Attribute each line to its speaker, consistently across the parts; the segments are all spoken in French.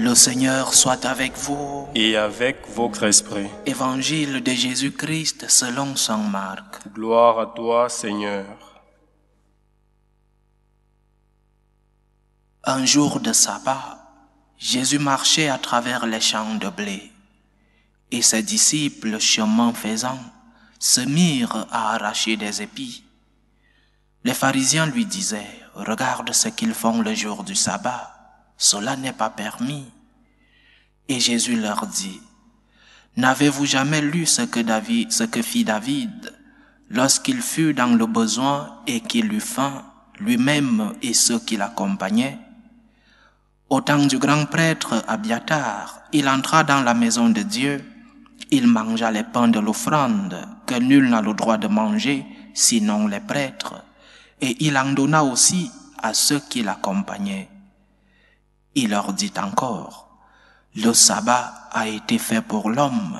Speaker 1: Le Seigneur soit avec vous. Et avec votre esprit. Évangile de Jésus-Christ selon Saint Marc. Gloire à toi, Seigneur. Un jour de sabbat, Jésus marchait à travers les champs de blé. Et ses disciples, chemin faisant, se mirent à arracher des épis. Les pharisiens lui disaient, Regarde ce qu'ils font le jour du sabbat cela n'est pas permis. Et Jésus leur dit, N'avez-vous jamais lu ce que, David, ce que fit David lorsqu'il fut dans le besoin et qu'il eut faim, lui-même et ceux qui l'accompagnaient Au temps du grand prêtre Abiatar, il entra dans la maison de Dieu, il mangea les pains de l'offrande que nul n'a le droit de manger sinon les prêtres, et il en donna aussi à ceux qui l'accompagnaient. Il leur dit encore, le sabbat a été fait pour l'homme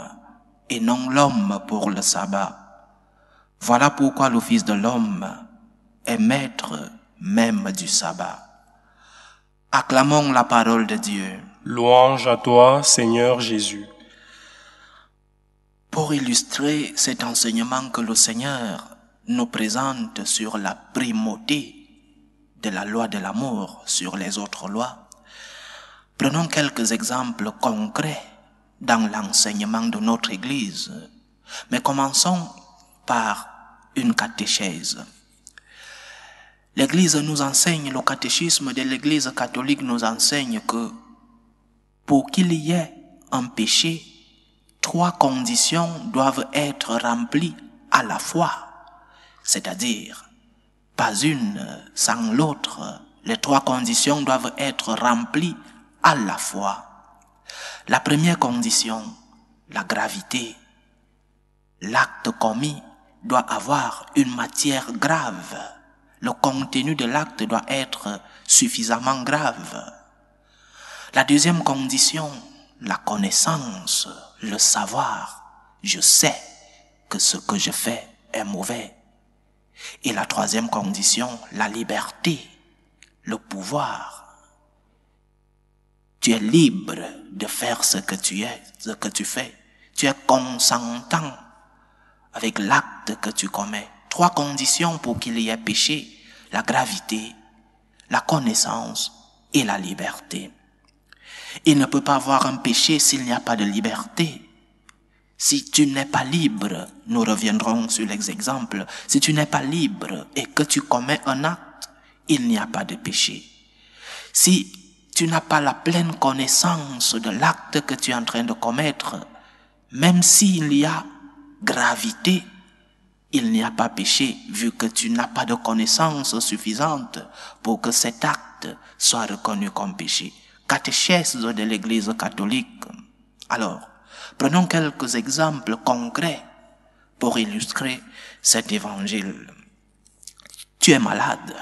Speaker 1: et non l'homme pour le sabbat. Voilà pourquoi le Fils de l'homme est maître même du sabbat. Acclamons la parole de Dieu. Louange à toi, Seigneur Jésus. Pour illustrer cet enseignement que le Seigneur nous présente sur la primauté de la loi de l'amour sur les autres lois, Prenons quelques exemples concrets dans l'enseignement de notre Église, mais commençons par une catéchèse. L'Église nous enseigne, le catéchisme de l'Église catholique nous enseigne que pour qu'il y ait un péché, trois conditions doivent être remplies à la fois, c'est-à-dire pas une sans l'autre. Les trois conditions doivent être remplies à la fois. La première condition, la gravité. L'acte commis doit avoir une matière grave. Le contenu de l'acte doit être suffisamment grave. La deuxième condition, la connaissance, le savoir. Je sais que ce que je fais est mauvais. Et la troisième condition, la liberté, le pouvoir tu es libre de faire ce que tu es, ce que tu fais. Tu es consentant avec l'acte que tu commets. Trois conditions pour qu'il y ait péché. La gravité, la connaissance et la liberté. Il ne peut pas avoir un péché s'il n'y a pas de liberté. Si tu n'es pas libre, nous reviendrons sur les exemples, si tu n'es pas libre et que tu commets un acte, il n'y a pas de péché. Si tu n'as pas la pleine connaissance de l'acte que tu es en train de commettre, même s'il y a gravité, il n'y a pas péché, vu que tu n'as pas de connaissance suffisante pour que cet acte soit reconnu comme péché. Catéchèse de l'Église catholique. Alors, prenons quelques exemples concrets pour illustrer cet évangile. Tu es malade.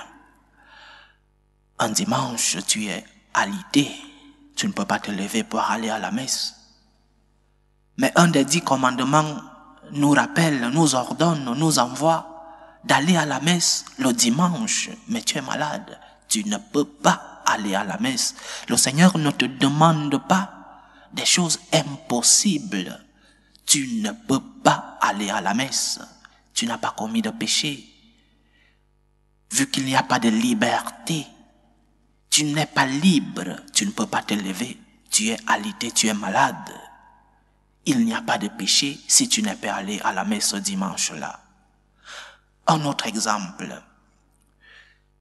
Speaker 1: Un dimanche, tu es à l'idée. Tu ne peux pas te lever pour aller à la messe. Mais un des dix commandements nous rappelle, nous ordonne, nous envoie d'aller à la messe le dimanche, mais tu es malade. Tu ne peux pas aller à la messe. Le Seigneur ne te demande pas des choses impossibles. Tu ne peux pas aller à la messe. Tu n'as pas commis de péché. Vu qu'il n'y a pas de liberté tu n'es pas libre, tu ne peux pas te lever, tu es alité, tu es malade. Il n'y a pas de péché si tu n'es pas allé à la messe ce dimanche-là. Un autre exemple.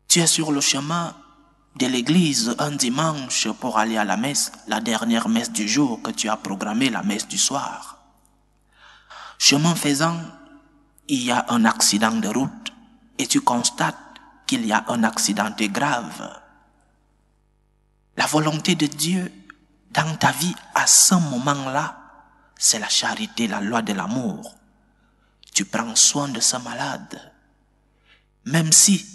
Speaker 1: Tu es sur le chemin de l'église un dimanche pour aller à la messe, la dernière messe du jour que tu as programmée, la messe du soir. Chemin faisant, il y a un accident de route et tu constates qu'il y a un de grave volonté de Dieu dans ta vie à ce moment-là, c'est la charité, la loi de l'amour. Tu prends soin de ce malade. Même si,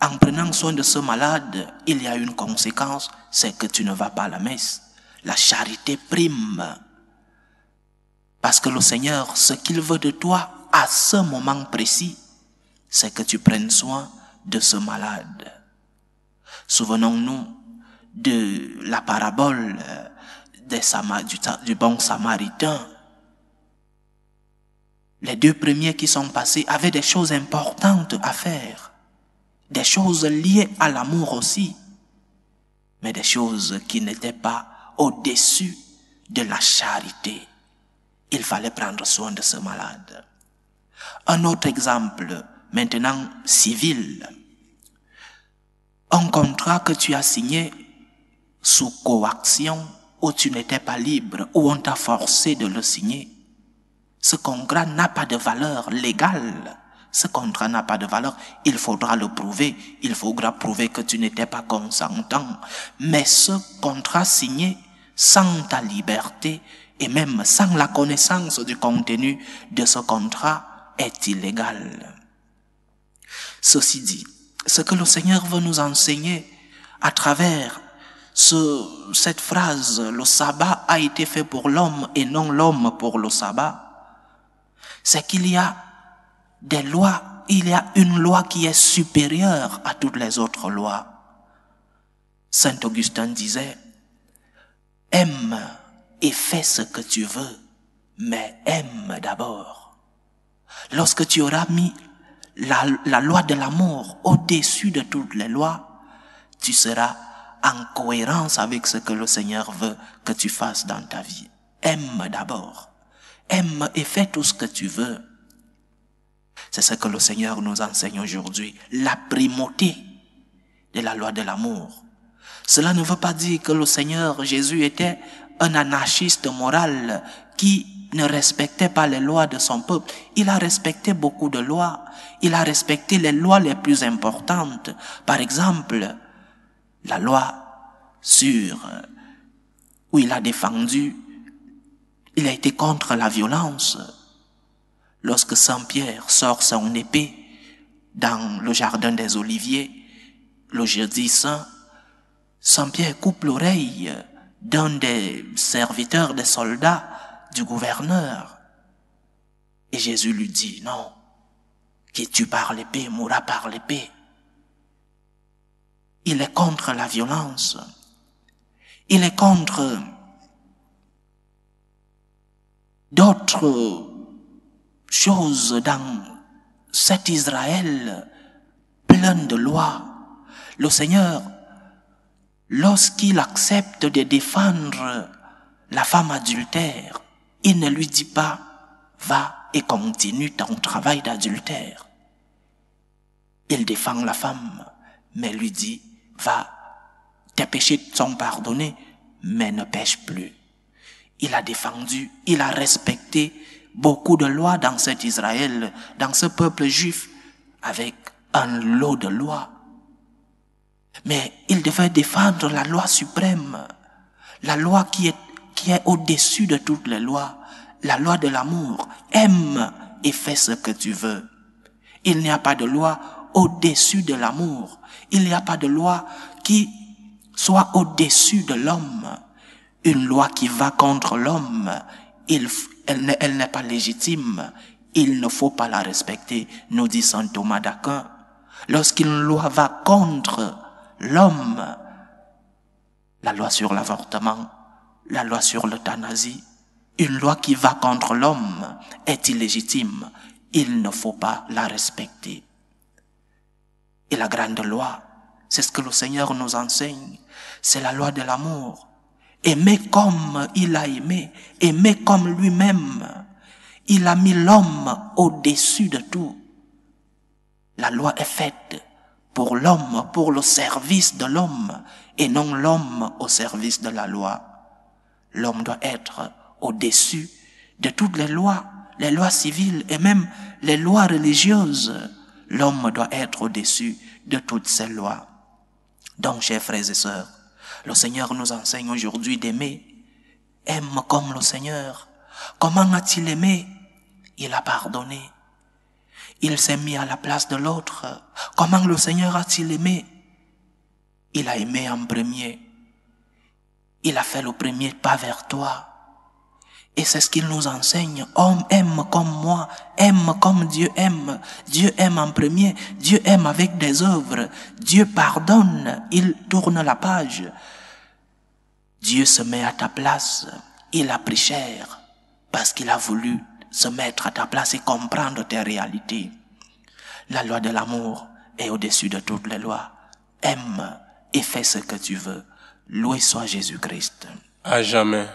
Speaker 1: en prenant soin de ce malade, il y a une conséquence, c'est que tu ne vas pas à la messe. La charité prime. Parce que le Seigneur, ce qu'il veut de toi à ce moment précis, c'est que tu prennes soin de ce malade. Souvenons-nous de la parabole euh, des du bon samaritain. Les deux premiers qui sont passés avaient des choses importantes à faire, des choses liées à l'amour aussi, mais des choses qui n'étaient pas au-dessus de la charité. Il fallait prendre soin de ce malade. Un autre exemple, maintenant civil. Un contrat que tu as signé sous coaction où tu n'étais pas libre, où on t'a forcé de le signer. Ce contrat n'a pas de valeur légale. Ce contrat n'a pas de valeur. Il faudra le prouver. Il faudra prouver que tu n'étais pas consentant. Mais ce contrat signé sans ta liberté et même sans la connaissance du contenu de ce contrat est illégal. Ceci dit, ce que le Seigneur veut nous enseigner à travers ce, cette phrase, le sabbat a été fait pour l'homme et non l'homme pour le sabbat, c'est qu'il y a des lois, il y a une loi qui est supérieure à toutes les autres lois. Saint Augustin disait, aime et fais ce que tu veux, mais aime d'abord. Lorsque tu auras mis la, la loi de l'amour au-dessus de toutes les lois, tu seras en cohérence avec ce que le Seigneur veut que tu fasses dans ta vie. Aime d'abord. Aime et fais tout ce que tu veux. C'est ce que le Seigneur nous enseigne aujourd'hui, la primauté de la loi de l'amour. Cela ne veut pas dire que le Seigneur Jésus était un anarchiste moral qui ne respectait pas les lois de son peuple. Il a respecté beaucoup de lois. Il a respecté les lois les plus importantes. Par exemple, la loi sur, euh, où il a défendu, il a été contre la violence. Lorsque Saint-Pierre sort son épée dans le jardin des Oliviers, le jeudi saint, Saint-Pierre coupe l'oreille d'un des serviteurs des soldats du gouverneur. Et Jésus lui dit, non, qui tue par l'épée mourra par l'épée. Il est contre la violence. Il est contre d'autres choses dans cet Israël plein de lois. Le Seigneur, lorsqu'il accepte de défendre la femme adultère, il ne lui dit pas va et continue ton travail d'adultère. Il défend la femme, mais lui dit va, tes péchés sont pardonnés, mais ne pêche plus. Il a défendu, il a respecté beaucoup de lois dans cet Israël, dans ce peuple juif, avec un lot de lois. Mais il devait défendre la loi suprême, la loi qui est, qui est au-dessus de toutes les lois, la loi de l'amour. Aime et fais ce que tu veux. Il n'y a pas de loi au-dessus de l'amour. Il n'y a pas de loi qui soit au-dessus de l'homme. Une loi qui va contre l'homme, elle n'est pas légitime. Il ne faut pas la respecter, nous dit saint Thomas d'Aquin. Lorsqu'une loi va contre l'homme, la loi sur l'avortement, la loi sur l'euthanasie, une loi qui va contre l'homme est illégitime. Il ne faut pas la respecter. Et la grande loi, c'est ce que le Seigneur nous enseigne, c'est la loi de l'amour. Aimer comme il a aimé, aimer comme lui-même. Il a mis l'homme au-dessus de tout. La loi est faite pour l'homme, pour le service de l'homme, et non l'homme au service de la loi. L'homme doit être au-dessus de toutes les lois, les lois civiles et même les lois religieuses l'homme doit être au-dessus de toutes ces lois. Donc, chers frères et sœurs, le Seigneur nous enseigne aujourd'hui d'aimer. Aime comme le Seigneur. Comment a-t-il aimé Il a pardonné. Il s'est mis à la place de l'autre. Comment le Seigneur a-t-il aimé Il a aimé en premier. Il a fait le premier pas vers toi. Et c'est ce qu'il nous enseigne. Homme aime comme moi, aime comme Dieu aime. Dieu aime en premier, Dieu aime avec des œuvres. Dieu pardonne, il tourne la page. Dieu se met à ta place. Il a pris cher parce qu'il a voulu se mettre à ta place et comprendre tes réalités. La loi de l'amour est au-dessus de toutes les lois. Aime et fais ce que tu veux. Loué soit Jésus-Christ. À jamais.